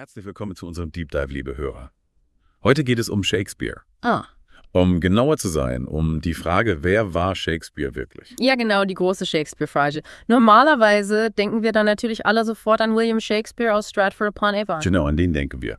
Herzlich willkommen zu unserem Deep Dive, liebe Hörer. Heute geht es um Shakespeare. Ah. Um genauer zu sein, um die Frage, wer war Shakespeare wirklich? Ja, genau, die große Shakespeare-Frage. Normalerweise denken wir dann natürlich alle sofort an William Shakespeare aus Stratford-upon-Avon. Genau, an den denken wir.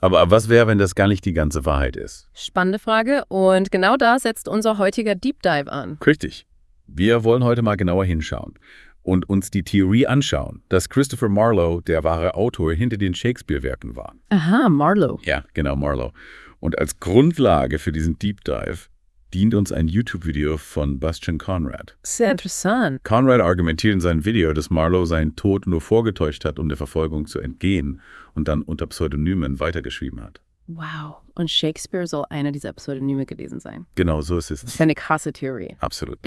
Aber was wäre, wenn das gar nicht die ganze Wahrheit ist? Spannende Frage und genau da setzt unser heutiger Deep Dive an. Richtig. Wir wollen heute mal genauer hinschauen und uns die Theorie anschauen, dass Christopher Marlowe der wahre Autor hinter den Shakespeare-Werken war. Aha, Marlowe. Ja, genau, Marlowe. Und als Grundlage für diesen Deep Dive dient uns ein YouTube-Video von Bastian Conrad. Sehr interessant. Conrad argumentiert in seinem Video, dass Marlowe seinen Tod nur vorgetäuscht hat, um der Verfolgung zu entgehen und dann unter Pseudonymen weitergeschrieben hat. Wow. Und Shakespeare soll einer dieser Pseudonyme gewesen sein. Genau, so ist es. Das ist eine krasse Theorie. Absolut.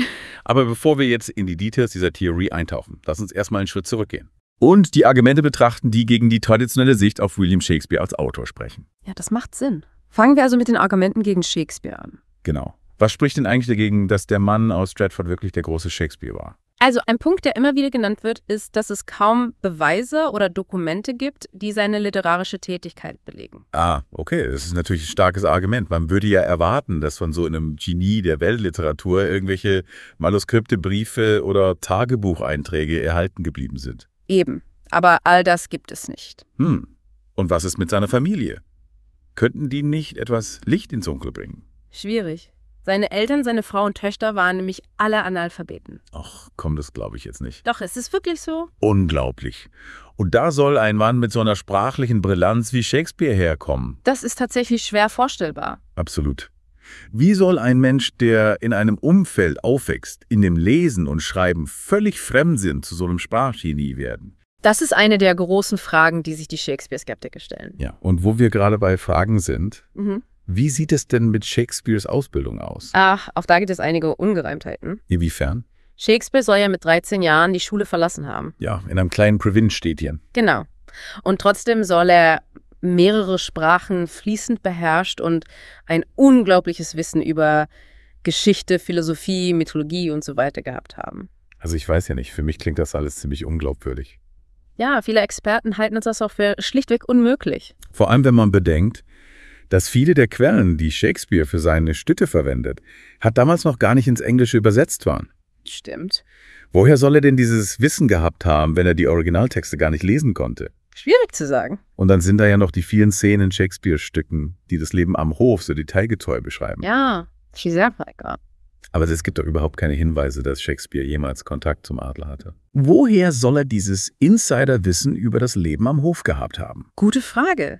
Aber bevor wir jetzt in die Details dieser Theorie eintauchen, lass uns erstmal einen Schritt zurückgehen. Und die Argumente betrachten, die gegen die traditionelle Sicht auf William Shakespeare als Autor sprechen. Ja, das macht Sinn. Fangen wir also mit den Argumenten gegen Shakespeare an. Genau. Was spricht denn eigentlich dagegen, dass der Mann aus Stratford wirklich der große Shakespeare war? Also ein Punkt, der immer wieder genannt wird, ist, dass es kaum Beweise oder Dokumente gibt, die seine literarische Tätigkeit belegen. Ah, okay. Das ist natürlich ein starkes Argument. Man würde ja erwarten, dass von so einem Genie der Weltliteratur irgendwelche Manuskripte, Briefe oder Tagebucheinträge erhalten geblieben sind. Eben. Aber all das gibt es nicht. Hm. Und was ist mit seiner Familie? Könnten die nicht etwas Licht ins Dunkel bringen? Schwierig. Seine Eltern, seine Frau und Töchter waren nämlich alle Analphabeten. Ach komm, das glaube ich jetzt nicht. Doch, ist es wirklich so? Unglaublich. Und da soll ein Mann mit so einer sprachlichen Brillanz wie Shakespeare herkommen. Das ist tatsächlich schwer vorstellbar. Absolut. Wie soll ein Mensch, der in einem Umfeld aufwächst, in dem Lesen und Schreiben völlig fremd sind, zu so einem Sprachgenie werden? Das ist eine der großen Fragen, die sich die Shakespeare-Skeptiker stellen. Ja, und wo wir gerade bei Fragen sind, mhm. Wie sieht es denn mit Shakespeares Ausbildung aus? Ach, auch da gibt es einige Ungereimtheiten. Inwiefern? Shakespeare soll ja mit 13 Jahren die Schule verlassen haben. Ja, in einem kleinen Provinzstädtchen. Genau. Und trotzdem soll er mehrere Sprachen fließend beherrscht und ein unglaubliches Wissen über Geschichte, Philosophie, Mythologie und so weiter gehabt haben. Also ich weiß ja nicht, für mich klingt das alles ziemlich unglaubwürdig. Ja, viele Experten halten uns das auch für schlichtweg unmöglich. Vor allem, wenn man bedenkt, dass viele der Quellen, die Shakespeare für seine Stütte verwendet, hat damals noch gar nicht ins Englische übersetzt waren. Stimmt. Woher soll er denn dieses Wissen gehabt haben, wenn er die Originaltexte gar nicht lesen konnte? Schwierig zu sagen. Und dann sind da ja noch die vielen Szenen in Shakespeare-Stücken, die das Leben am Hof so detailgetreu beschreiben. Ja, she's Africa. Aber es gibt doch überhaupt keine Hinweise, dass Shakespeare jemals Kontakt zum Adler hatte. Woher soll er dieses Insider-Wissen über das Leben am Hof gehabt haben? Gute Frage.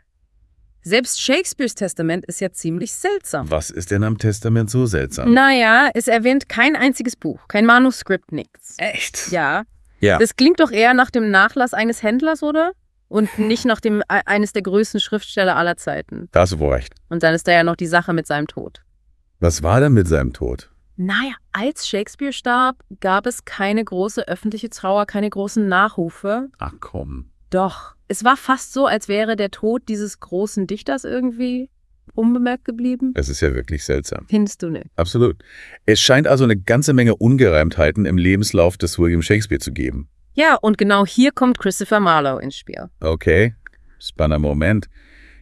Selbst Shakespeares Testament ist ja ziemlich seltsam. Was ist denn am Testament so seltsam? Naja, es erwähnt kein einziges Buch, kein Manuskript, nichts. Echt? Ja. ja. Das klingt doch eher nach dem Nachlass eines Händlers, oder? Und nicht nach dem e-, eines der größten Schriftsteller aller Zeiten. Das hast recht. Und dann ist da ja noch die Sache mit seinem Tod. Was war denn mit seinem Tod? Naja, als Shakespeare starb, gab es keine große öffentliche Trauer, keine großen Nachrufe. Ach komm. Doch, es war fast so, als wäre der Tod dieses großen Dichters irgendwie unbemerkt geblieben. Es ist ja wirklich seltsam. Findest du nicht? Absolut. Es scheint also eine ganze Menge Ungereimtheiten im Lebenslauf des William Shakespeare zu geben. Ja, und genau hier kommt Christopher Marlowe ins Spiel. Okay, spannender Moment.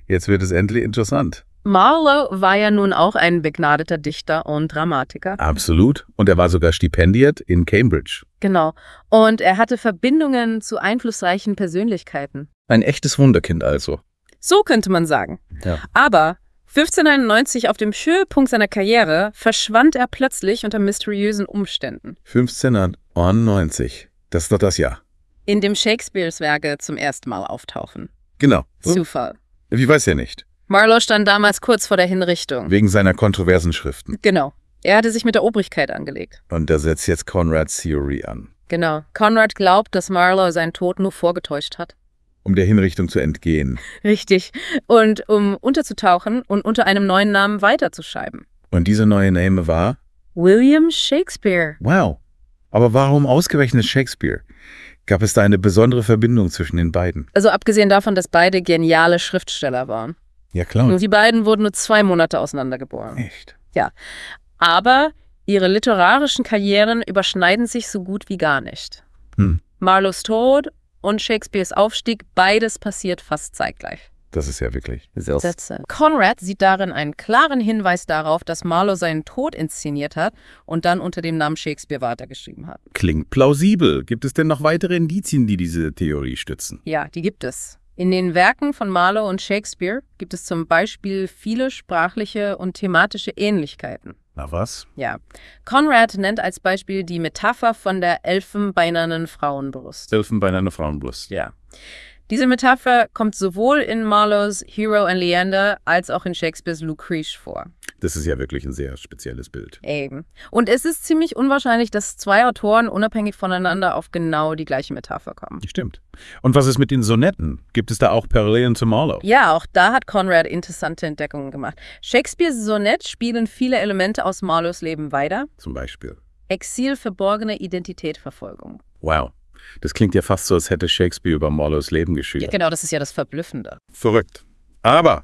Jetzt wird es endlich interessant. Marlowe war ja nun auch ein begnadeter Dichter und Dramatiker. Absolut. Und er war sogar Stipendiat in Cambridge. Genau. Und er hatte Verbindungen zu einflussreichen Persönlichkeiten. Ein echtes Wunderkind also. So könnte man sagen. Ja. Aber 1591 auf dem Höhepunkt seiner Karriere verschwand er plötzlich unter mysteriösen Umständen. 1591. Das ist doch das Jahr. In dem Shakespeares Werke zum ersten Mal auftauchen. Genau. Zufall. Wie weiß er nicht. Marlowe stand damals kurz vor der Hinrichtung. Wegen seiner kontroversen Schriften. Genau. Er hatte sich mit der Obrigkeit angelegt. Und da setzt jetzt Conrads Theory an. Genau. Conrad glaubt, dass Marlowe seinen Tod nur vorgetäuscht hat. Um der Hinrichtung zu entgehen. Richtig. Und um unterzutauchen und unter einem neuen Namen weiterzuschreiben. Und dieser neue Name war? William Shakespeare. Wow. Aber warum ausgerechnet Shakespeare? Gab es da eine besondere Verbindung zwischen den beiden? Also abgesehen davon, dass beide geniale Schriftsteller waren. Ja, klar. Und die beiden wurden nur zwei Monate auseinandergeboren. Echt? Ja. Aber ihre literarischen Karrieren überschneiden sich so gut wie gar nicht. Hm. Marlowes Tod und Shakespeares Aufstieg, beides passiert fast zeitgleich. Das ist ja wirklich. Sätze. Conrad sieht darin einen klaren Hinweis darauf, dass Marlow seinen Tod inszeniert hat und dann unter dem Namen Shakespeare weitergeschrieben hat. Klingt plausibel. Gibt es denn noch weitere Indizien, die diese Theorie stützen? Ja, die gibt es. In den Werken von Marlowe und Shakespeare gibt es zum Beispiel viele sprachliche und thematische Ähnlichkeiten. Na was? Ja. Conrad nennt als Beispiel die Metapher von der elfenbeinernen Frauenbrust. Elfenbeinerne Frauenbrust. Ja. Diese Metapher kommt sowohl in Marlowes Hero and Leander als auch in Shakespeares Lucrece vor. Das ist ja wirklich ein sehr spezielles Bild. Eben. Und es ist ziemlich unwahrscheinlich, dass zwei Autoren unabhängig voneinander auf genau die gleiche Metapher kommen. Stimmt. Und was ist mit den Sonetten? Gibt es da auch Parallelen zu Marlowe? Ja, auch da hat Conrad interessante Entdeckungen gemacht. Shakespeares Sonett spielen viele Elemente aus Marlowes Leben weiter. Zum Beispiel. Exil, verborgene Identitätverfolgung. Wow. Das klingt ja fast so, als hätte Shakespeare über Marlowes Leben geschrieben. Ja, genau, das ist ja das Verblüffende. Verrückt. Aber,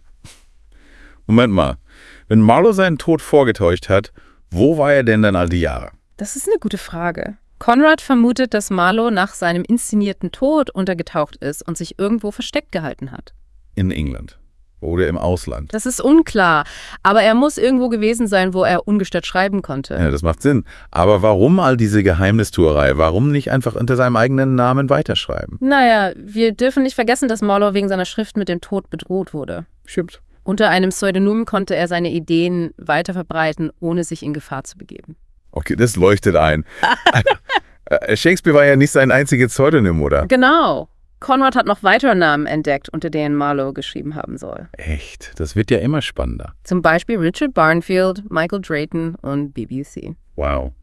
Moment mal, wenn Marlowe seinen Tod vorgetäuscht hat, wo war er denn dann all die Jahre? Das ist eine gute Frage. Conrad vermutet, dass Marlowe nach seinem inszenierten Tod untergetaucht ist und sich irgendwo versteckt gehalten hat. In England. Oder im Ausland. Das ist unklar. Aber er muss irgendwo gewesen sein, wo er ungestört schreiben konnte. Ja, das macht Sinn. Aber warum all diese Geheimnistuerei? Warum nicht einfach unter seinem eigenen Namen weiterschreiben? Naja, wir dürfen nicht vergessen, dass Marlowe wegen seiner Schrift mit dem Tod bedroht wurde. Stimmt. Unter einem Pseudonym konnte er seine Ideen weiterverbreiten, ohne sich in Gefahr zu begeben. Okay, das leuchtet ein. Äh, Shakespeare war ja nicht sein einziges Pseudonym, oder? Genau. Konrad hat noch weitere Namen entdeckt, unter denen Marlowe geschrieben haben soll. Echt? Das wird ja immer spannender. Zum Beispiel Richard Barnfield, Michael Drayton und BBC. Wow.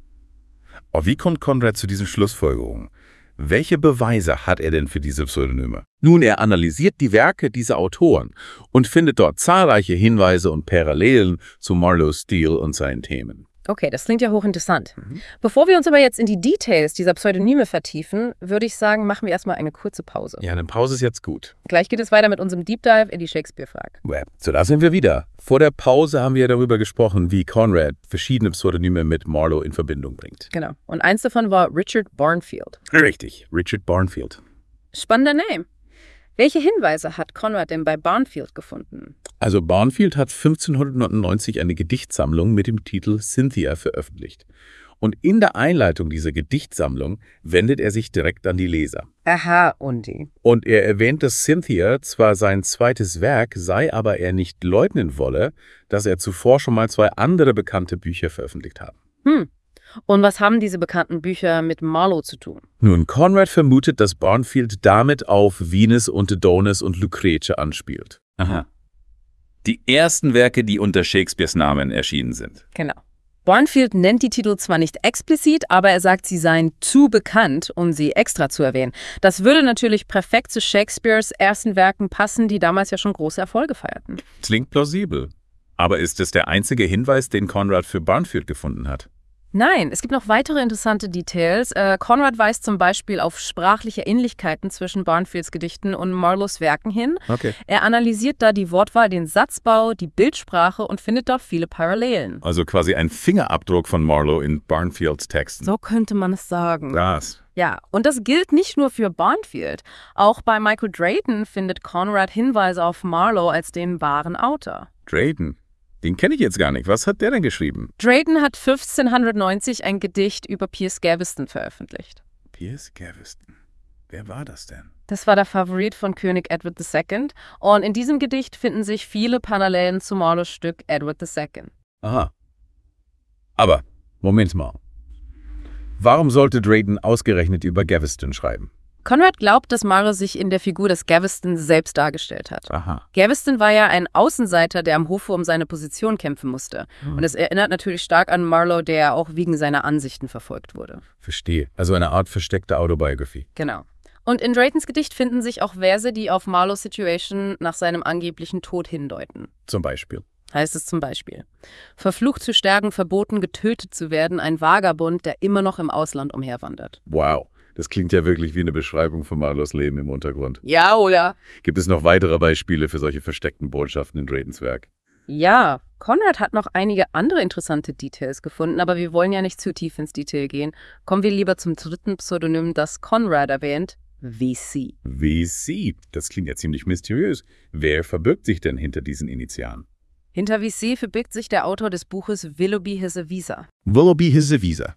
Oh, wie kommt Konrad zu diesen Schlussfolgerungen? Welche Beweise hat er denn für diese Pseudonyme? Nun, er analysiert die Werke dieser Autoren und findet dort zahlreiche Hinweise und Parallelen zu Marlowe Steele und seinen Themen. Okay, das klingt ja hochinteressant. Mhm. Bevor wir uns aber jetzt in die Details dieser Pseudonyme vertiefen, würde ich sagen, machen wir erstmal eine kurze Pause. Ja, eine Pause ist jetzt gut. Gleich geht es weiter mit unserem Deep Dive in die Shakespeare-Frage. So, da sind wir wieder. Vor der Pause haben wir darüber gesprochen, wie Conrad verschiedene Pseudonyme mit Marlowe in Verbindung bringt. Genau. Und eins davon war Richard Barnfield. Richtig, Richard Barnfield. Spannender Name. Welche Hinweise hat Conrad denn bei Barnfield gefunden? Also Barnfield hat 1599 eine Gedichtsammlung mit dem Titel Cynthia veröffentlicht. Und in der Einleitung dieser Gedichtsammlung wendet er sich direkt an die Leser. Aha, Undi. Und er erwähnt, dass Cynthia zwar sein zweites Werk sei, aber er nicht leugnen wolle, dass er zuvor schon mal zwei andere bekannte Bücher veröffentlicht habe. Hm, und was haben diese bekannten Bücher mit Marlowe zu tun? Nun, Conrad vermutet, dass Barnfield damit auf Venus und Adonis und Lucrece anspielt. Aha. Die ersten Werke, die unter Shakespeares Namen erschienen sind. Genau. Barnfield nennt die Titel zwar nicht explizit, aber er sagt, sie seien zu bekannt, um sie extra zu erwähnen. Das würde natürlich perfekt zu Shakespeares ersten Werken passen, die damals ja schon große Erfolge feierten. Klingt plausibel. Aber ist es der einzige Hinweis, den Conrad für Barnfield gefunden hat? Nein, es gibt noch weitere interessante Details. Äh, Conrad weist zum Beispiel auf sprachliche Ähnlichkeiten zwischen Barnfields Gedichten und Marlows Werken hin. Okay. Er analysiert da die Wortwahl, den Satzbau, die Bildsprache und findet da viele Parallelen. Also quasi ein Fingerabdruck von Marlow in Barnfields Texten. So könnte man es sagen. Das. Ja, und das gilt nicht nur für Barnfield. Auch bei Michael Drayton findet Conrad Hinweise auf Marlow als den wahren Autor. Drayton? Den kenne ich jetzt gar nicht. Was hat der denn geschrieben? Drayton hat 1590 ein Gedicht über Pierce Gaveston veröffentlicht. Pierce Gaveston. Wer war das denn? Das war der Favorit von König Edward II. Und in diesem Gedicht finden sich viele Parallelen zu zum Stück Edward II. Aha. Aber, Moment mal. Warum sollte Drayton ausgerechnet über Gaveston schreiben? Conrad glaubt, dass Mara sich in der Figur des Gaveston selbst dargestellt hat. Aha. Gaveston war ja ein Außenseiter, der am Hofe um seine Position kämpfen musste. Hm. Und es erinnert natürlich stark an Marlowe, der auch wegen seiner Ansichten verfolgt wurde. Verstehe. Also eine Art versteckte Autobiografie. Genau. Und in Draytons Gedicht finden sich auch Verse, die auf Marlowes Situation nach seinem angeblichen Tod hindeuten. Zum Beispiel. Heißt es zum Beispiel, verflucht zu sterben, verboten, getötet zu werden, ein Vagabund, der immer noch im Ausland umherwandert. Wow. Das klingt ja wirklich wie eine Beschreibung von Marlos Leben im Untergrund. Ja, oder? Gibt es noch weitere Beispiele für solche versteckten Botschaften in Dreydens Werk? Ja, Konrad hat noch einige andere interessante Details gefunden, aber wir wollen ja nicht zu tief ins Detail gehen. Kommen wir lieber zum dritten Pseudonym, das Konrad erwähnt, VC. VC, das klingt ja ziemlich mysteriös. Wer verbirgt sich denn hinter diesen Initialen? Hinter VC verbirgt sich der Autor des Buches Willoughby His Visa. Willoughby His Visa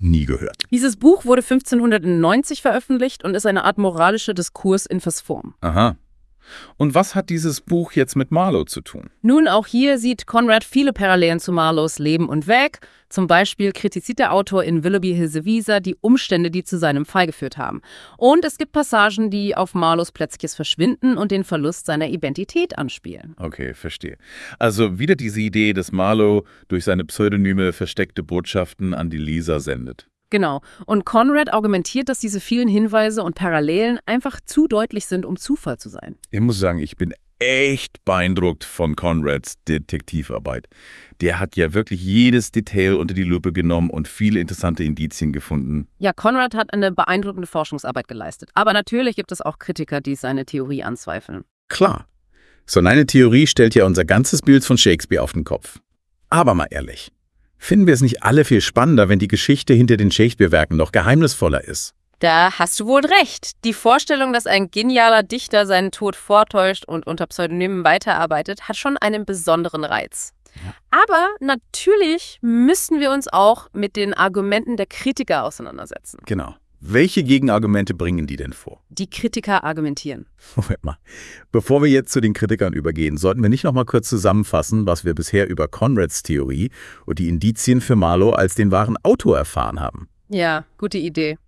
nie gehört. Dieses Buch wurde 1590 veröffentlicht und ist eine Art moralischer Diskurs in Versform. Aha. Und was hat dieses Buch jetzt mit Marlowe zu tun? Nun, auch hier sieht Conrad viele Parallelen zu Marlows Leben und Weg. Zum Beispiel kritisiert der Autor in Willoughby Hilsevisa die Umstände, die zu seinem Fall geführt haben. Und es gibt Passagen, die auf Marlowes plötzliches Verschwinden und den Verlust seiner Identität anspielen. Okay, verstehe. Also wieder diese Idee, dass Marlowe durch seine Pseudonyme versteckte Botschaften an die Lisa sendet. Genau. Und Conrad argumentiert, dass diese vielen Hinweise und Parallelen einfach zu deutlich sind, um Zufall zu sein. Ich muss sagen, ich bin echt beeindruckt von Conrads Detektivarbeit. Der hat ja wirklich jedes Detail unter die Lupe genommen und viele interessante Indizien gefunden. Ja, Conrad hat eine beeindruckende Forschungsarbeit geleistet. Aber natürlich gibt es auch Kritiker, die seine Theorie anzweifeln. Klar. So eine Theorie stellt ja unser ganzes Bild von Shakespeare auf den Kopf. Aber mal ehrlich, Finden wir es nicht alle viel spannender, wenn die Geschichte hinter den Shakespeare-Werken noch geheimnisvoller ist? Da hast du wohl recht. Die Vorstellung, dass ein genialer Dichter seinen Tod vortäuscht und unter Pseudonymen weiterarbeitet, hat schon einen besonderen Reiz. Ja. Aber natürlich müssen wir uns auch mit den Argumenten der Kritiker auseinandersetzen. Genau. Welche Gegenargumente bringen die denn vor? Die Kritiker argumentieren. Moment mal. Bevor wir jetzt zu den Kritikern übergehen, sollten wir nicht noch mal kurz zusammenfassen, was wir bisher über Conrads Theorie und die Indizien für Marlow als den wahren Autor erfahren haben. Ja, gute Idee.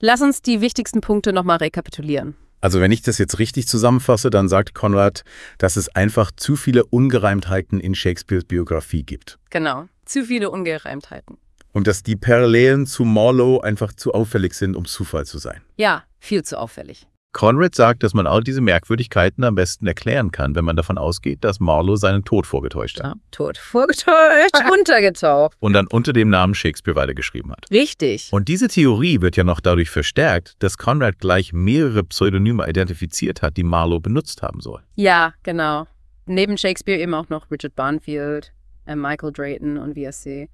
Lass uns die wichtigsten Punkte noch mal rekapitulieren. Also wenn ich das jetzt richtig zusammenfasse, dann sagt Conrad, dass es einfach zu viele Ungereimtheiten in Shakespeares Biografie gibt. Genau, zu viele Ungereimtheiten. Und dass die Parallelen zu Marlowe einfach zu auffällig sind, um Zufall zu sein. Ja, viel zu auffällig. Conrad sagt, dass man all diese Merkwürdigkeiten am besten erklären kann, wenn man davon ausgeht, dass Marlowe seinen Tod vorgetäuscht hat. Ja, Tod vorgetäuscht, untergetaucht. Und dann unter dem Namen Shakespeare weitergeschrieben hat. Richtig. Und diese Theorie wird ja noch dadurch verstärkt, dass Conrad gleich mehrere Pseudonyme identifiziert hat, die Marlowe benutzt haben soll. Ja, genau. Neben Shakespeare eben auch noch Richard Barnfield, äh, Michael Drayton und VSC.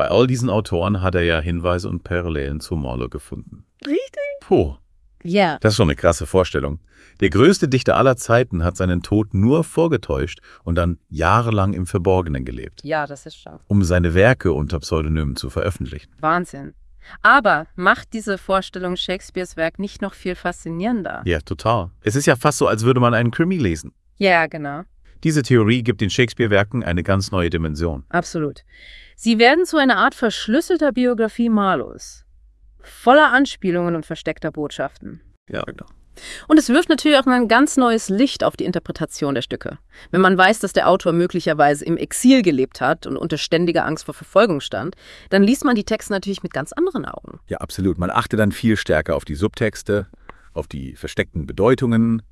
Bei all diesen Autoren hat er ja Hinweise und Parallelen zu Marlowe gefunden. Richtig. Puh. Ja. Das ist schon eine krasse Vorstellung. Der größte Dichter aller Zeiten hat seinen Tod nur vorgetäuscht und dann jahrelang im Verborgenen gelebt. Ja, das ist stark. Um seine Werke unter Pseudonymen zu veröffentlichen. Wahnsinn. Aber macht diese Vorstellung Shakespeares Werk nicht noch viel faszinierender? Ja, total. Es ist ja fast so, als würde man einen Krimi lesen. Ja, genau. Diese Theorie gibt den Shakespeare-Werken eine ganz neue Dimension. Absolut. Sie werden zu einer Art verschlüsselter Biografie Marlows. Voller Anspielungen und versteckter Botschaften. Ja, genau. Und es wirft natürlich auch ein ganz neues Licht auf die Interpretation der Stücke. Wenn man weiß, dass der Autor möglicherweise im Exil gelebt hat und unter ständiger Angst vor Verfolgung stand, dann liest man die Texte natürlich mit ganz anderen Augen. Ja, absolut. Man achtet dann viel stärker auf die Subtexte, auf die versteckten Bedeutungen,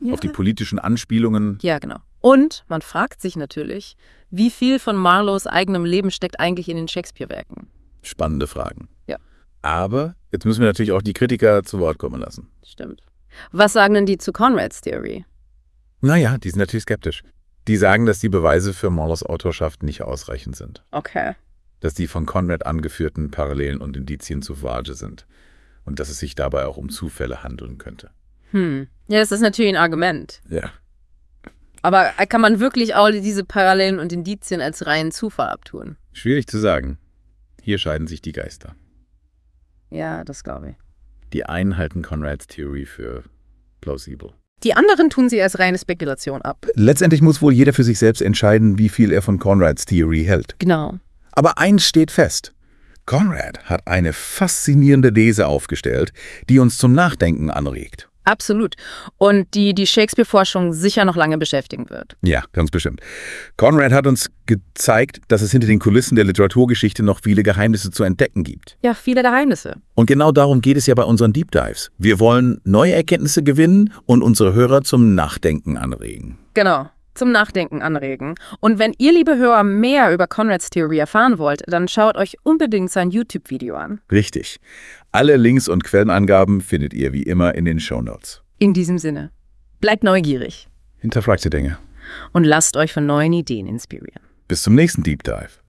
ja. auf die politischen Anspielungen. Ja, genau. Und man fragt sich natürlich, wie viel von Marlows eigenem Leben steckt eigentlich in den Shakespeare-Werken? Spannende Fragen. Ja. Aber jetzt müssen wir natürlich auch die Kritiker zu Wort kommen lassen. Stimmt. Was sagen denn die zu Conrads Theorie? Naja, die sind natürlich skeptisch. Die sagen, dass die Beweise für Marlows Autorschaft nicht ausreichend sind. Okay. Dass die von Conrad angeführten Parallelen und Indizien zu Vage sind. Und dass es sich dabei auch um Zufälle handeln könnte. Hm. Ja, das ist natürlich ein Argument. Ja. Aber kann man wirklich all diese Parallelen und Indizien als reinen Zufall abtun? Schwierig zu sagen. Hier scheiden sich die Geister. Ja, das glaube ich. Die einen halten Conrads Theorie für plausibel. Die anderen tun sie als reine Spekulation ab. Letztendlich muss wohl jeder für sich selbst entscheiden, wie viel er von Conrads Theorie hält. Genau. Aber eins steht fest. Conrad hat eine faszinierende These aufgestellt, die uns zum Nachdenken anregt. Absolut. Und die die Shakespeare-Forschung sicher noch lange beschäftigen wird. Ja, ganz bestimmt. Conrad hat uns gezeigt, dass es hinter den Kulissen der Literaturgeschichte noch viele Geheimnisse zu entdecken gibt. Ja, viele Geheimnisse. Und genau darum geht es ja bei unseren Deep Dives. Wir wollen neue Erkenntnisse gewinnen und unsere Hörer zum Nachdenken anregen. Genau zum Nachdenken anregen. Und wenn ihr, liebe Hörer, mehr über Conrads Theorie erfahren wollt, dann schaut euch unbedingt sein YouTube-Video an. Richtig. Alle Links und Quellenangaben findet ihr wie immer in den Shownotes. In diesem Sinne, bleibt neugierig. Hinterfragt die Dinge. Und lasst euch von neuen Ideen inspirieren. Bis zum nächsten Deep Dive.